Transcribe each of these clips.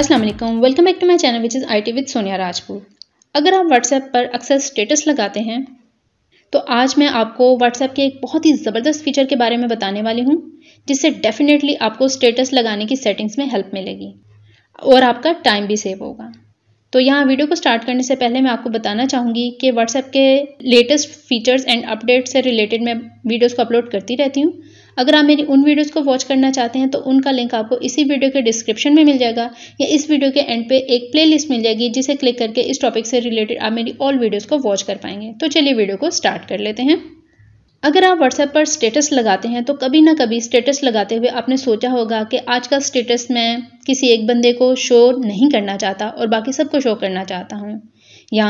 अस्सलाम वालेकुम welcome back to my channel which is IT with Sonia Rajput अगर आप व्हाट्सएप पर अक्सर स्टेटस लगाते हैं तो आज मैं आपको व्हाट्सएप के एक बहुत ही ज़बरदस्त फीचर के बारे में बताने वाली हूँ जिससे डेफिनेटली आपको स्टेटस लगाने की सेटिंग्स में हेल्प मिलेगी और आपका टाइम भी सेव होगा तो यहाँ वीडियो को स्टार्ट करने से पहले मैं आपको बताना चाहूँगी कि व्हाट्सएप के लेटेस्ट फीचर्स एंड अपडेट्स से रिलेटेड मैं वीडियोज़ को अपलोड करती रहती हूँ अगर आप मेरी उन वीडियोस को वॉच करना चाहते हैं तो उनका लिंक आपको इसी वीडियो के डिस्क्रिप्शन में मिल जाएगा या इस वीडियो के एंड पे एक प्लेलिस्ट मिल जाएगी जिसे क्लिक करके इस टॉपिक से रिलेटेड आप मेरी ऑल वीडियोज़ को वॉच कर पाएंगे तो चलिए वीडियो को स्टार्ट कर लेते हैं अगर आप व्हाट्सएप पर स्टेटस लगाते हैं तो कभी ना कभी स्टेटस लगाते हुए आपने सोचा होगा कि आज का स्टेटस मैं किसी एक बंदे को शो नहीं करना चाहता और बाकी सबको शो करना चाहता हूँ या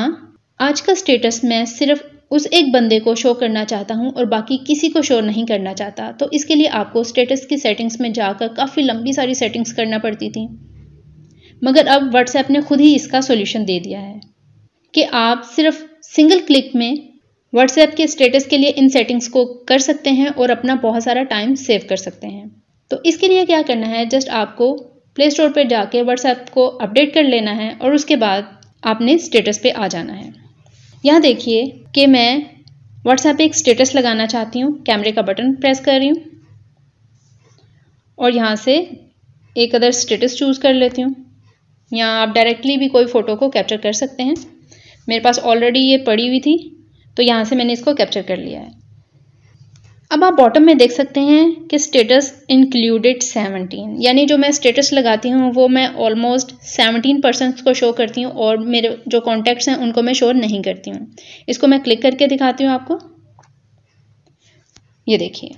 आज का स्टेटस मैं सिर्फ उस एक बंदे को शो करना चाहता हूँ और बाकी किसी को शो नहीं करना चाहता तो इसके लिए आपको स्टेटस की सेटिंग्स में जाकर काफ़ी लंबी सारी सेटिंग्स करना पड़ती थी मगर अब व्हाट्सएप ने खुद ही इसका सोल्यूशन दे दिया है कि आप सिर्फ सिंगल क्लिक में व्हाट्सएप के स्टेटस के लिए इन सेटिंग्स को कर सकते हैं और अपना बहुत सारा टाइम सेव कर सकते हैं तो इसके लिए क्या करना है जस्ट आपको प्ले स्टोर पर जाके व्हाट्सएप को अपडेट कर लेना है और उसके बाद आपने स्टेटस पे आ जाना है यहाँ देखिए कि मैं व्हाट्सएप पे एक स्टेटस लगाना चाहती हूँ कैमरे का बटन प्रेस कर रही हूँ और यहाँ से एक अदर स्टेटस चूज़ कर लेती हूँ या आप डायरेक्टली भी कोई फ़ोटो को कैप्चर कर सकते हैं मेरे पास ऑलरेडी ये पड़ी हुई थी तो यहाँ से मैंने इसको कैप्चर कर लिया है अब आप बॉटम में देख सकते हैं कि स्टेटस इंक्लूडेड 17 यानी जो मैं स्टेटस लगाती हूँ वो मैं ऑलमोस्ट 17 परसेंट को शो करती हूँ और मेरे जो कॉन्टैक्ट्स हैं उनको मैं शो नहीं करती हूँ इसको मैं क्लिक करके दिखाती हूँ आपको ये देखिए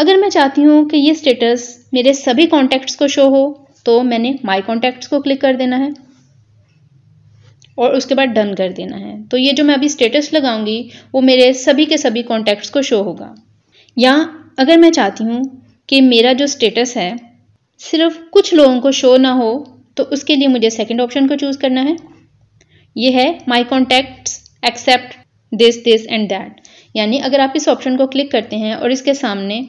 अगर मैं चाहती हूँ कि ये स्टेटस मेरे सभी कॉन्टैक्ट्स को शो हो तो मैंने माई कॉन्टैक्ट्स को क्लिक कर देना है और उसके बाद डन कर देना है तो ये जो मैं अभी स्टेटस लगाऊंगी वो मेरे सभी के सभी कॉन्टैक्ट्स को शो होगा या अगर मैं चाहती हूँ कि मेरा जो स्टेटस है सिर्फ कुछ लोगों को शो ना हो तो उसके लिए मुझे सेकेंड ऑप्शन को चूज़ करना है ये है my contacts except this this and that यानी अगर आप इस ऑप्शन को क्लिक करते हैं और इसके सामने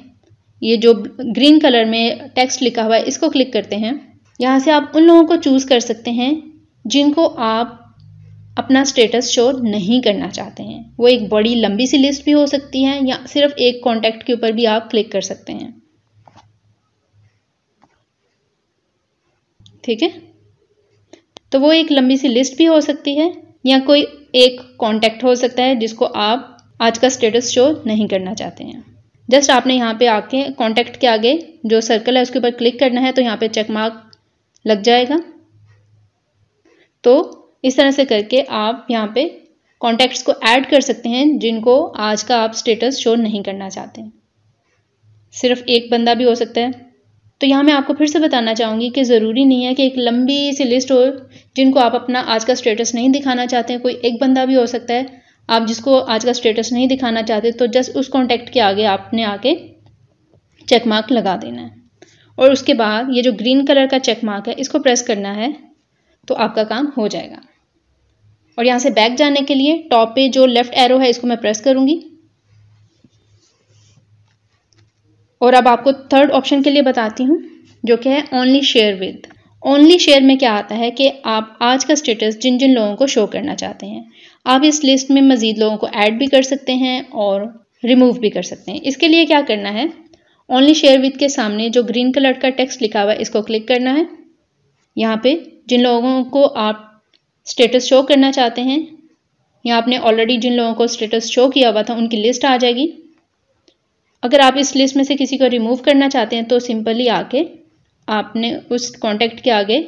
ये जो ग्रीन कलर में टेक्स्ट लिखा हुआ है इसको क्लिक करते हैं यहाँ से आप उन लोगों को चूज़ कर सकते हैं जिनको आप अपना स्टेटस शो नहीं करना चाहते हैं वो एक बड़ी लंबी सी लिस्ट भी हो सकती है या सिर्फ एक कॉन्टैक्ट के ऊपर भी आप क्लिक कर सकते हैं ठीक है तो वो एक लंबी सी लिस्ट भी हो सकती है या कोई एक कॉन्टैक्ट हो सकता है जिसको आप आज का स्टेटस शो नहीं करना चाहते हैं जस्ट आपने यहाँ पे आके कॉन्टैक्ट के आगे जो सर्कल है उसके ऊपर क्लिक करना है तो यहाँ पे चेक मार्क लग जाएगा तो इस तरह से करके आप यहाँ पे कॉन्टैक्ट्स को ऐड कर सकते हैं जिनको आज का आप स्टेटस शो नहीं करना चाहते सिर्फ एक बंदा भी हो सकता है तो यहाँ मैं आपको फिर से बताना चाहूँगी कि ज़रूरी नहीं है कि एक लंबी सी लिस्ट हो जिनको आप अपना आज का स्टेटस नहीं दिखाना चाहते हैं कोई एक बंदा भी हो सकता है आप जिसको आज का स्टेटस नहीं दिखाना चाहते तो जस्ट उस कॉन्टैक्ट के आगे आपने आके चेक मार्क लगा देना है और उसके बाद ये जो ग्रीन कलर का चेक मार्क है इसको प्रेस करना है तो आपका काम हो जाएगा और यहाँ से बैक जाने के लिए टॉप पे जो लेफ्ट एरो है इसको मैं प्रेस करूँगी और अब आपको थर्ड ऑप्शन के लिए बताती हूँ जो कि है only share with only share में क्या आता है कि आप आज का स्टेटस जिन जिन लोगों को शो करना चाहते हैं आप इस लिस्ट में मज़ीद लोगों को ऐड भी कर सकते हैं और रिमूव भी कर सकते हैं इसके लिए क्या करना है ओनली शेयर विद के सामने जो ग्रीन कलर का टेक्स्ट लिखा हुआ है इसको क्लिक करना है यहाँ पे जिन लोगों को आप स्टेटस शो करना चाहते हैं या आपने ऑलरेडी जिन लोगों को स्टेटस शो किया हुआ था उनकी लिस्ट आ जाएगी अगर आप इस लिस्ट में से किसी को रिमूव करना चाहते हैं तो सिंपली आके आपने उस कॉन्टैक्ट के आगे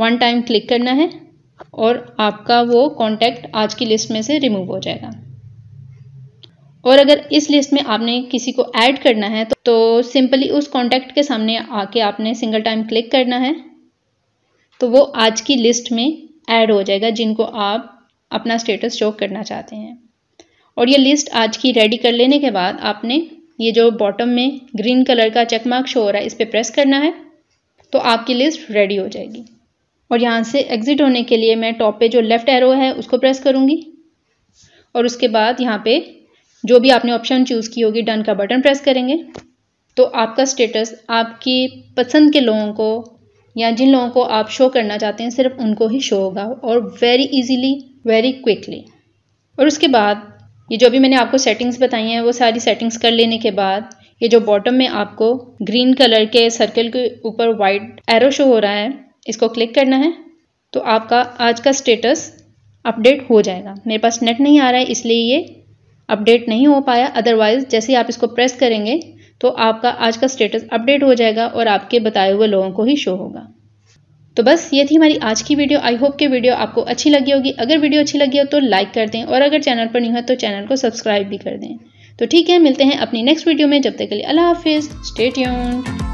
वन टाइम क्लिक करना है और आपका वो कॉन्टैक्ट आज की लिस्ट में से रिमूव हो जाएगा और अगर इस लिस्ट में आपने किसी को ऐड करना है तो, सिंपली उस कॉन्टैक्ट के सामने आके आपने सिंगल टाइम क्लिक करना है तो वो आज की लिस्ट में ऐड हो जाएगा जिनको आप अपना स्टेटस शो करना चाहते हैं और ये लिस्ट आज की रेडी कर लेने के बाद आपने ये जो बॉटम में ग्रीन कलर का चेक शो हो रहा है इस पर प्रेस करना है तो आपकी लिस्ट रेडी हो जाएगी और यहाँ से एग्ज़िट होने के लिए मैं टॉप पे जो लेफ़्ट एरो है उसको प्रेस करूँगी और उसके बाद यहाँ पे जो भी आपने ऑप्शन चूज़ की होगी डन का बटन प्रेस करेंगे तो आपका स्टेटस आपकी पसंद के लोगों को या जिन लोगों को आप शो करना चाहते हैं सिर्फ उनको ही शो होगा और वेरी इजीली वेरी क्विकली और उसके बाद ये जो भी मैंने आपको सेटिंग्स बताई हैं वो सारी सेटिंग्स कर लेने के बाद ये जो बॉटम में आपको ग्रीन कलर के सर्कल के ऊपर वाइट एरो शो हो रहा है इसको क्लिक करना है तो आपका आज का स्टेटस अपडेट हो जाएगा मेरे पास नेट नहीं आ रहा है इसलिए ये अपडेट नहीं हो पाया अदरवाइज़ जैसे ही आप इसको प्रेस करेंगे तो आपका आज का स्टेटस अपडेट हो जाएगा और आपके बताए हुए लोगों को ही शो होगा तो बस ये थी हमारी आज की वीडियो आई होप कि वीडियो आपको अच्छी लगी होगी अगर वीडियो अच्छी लगी हो तो लाइक कर दें और अगर चैनल पर नहीं हो तो चैनल को सब्सक्राइब भी कर दें तो ठीक है मिलते हैं अपनी नेक्स्ट वीडियो में जब तक के लिए अल्लाह हाफिज़ स्टेट यून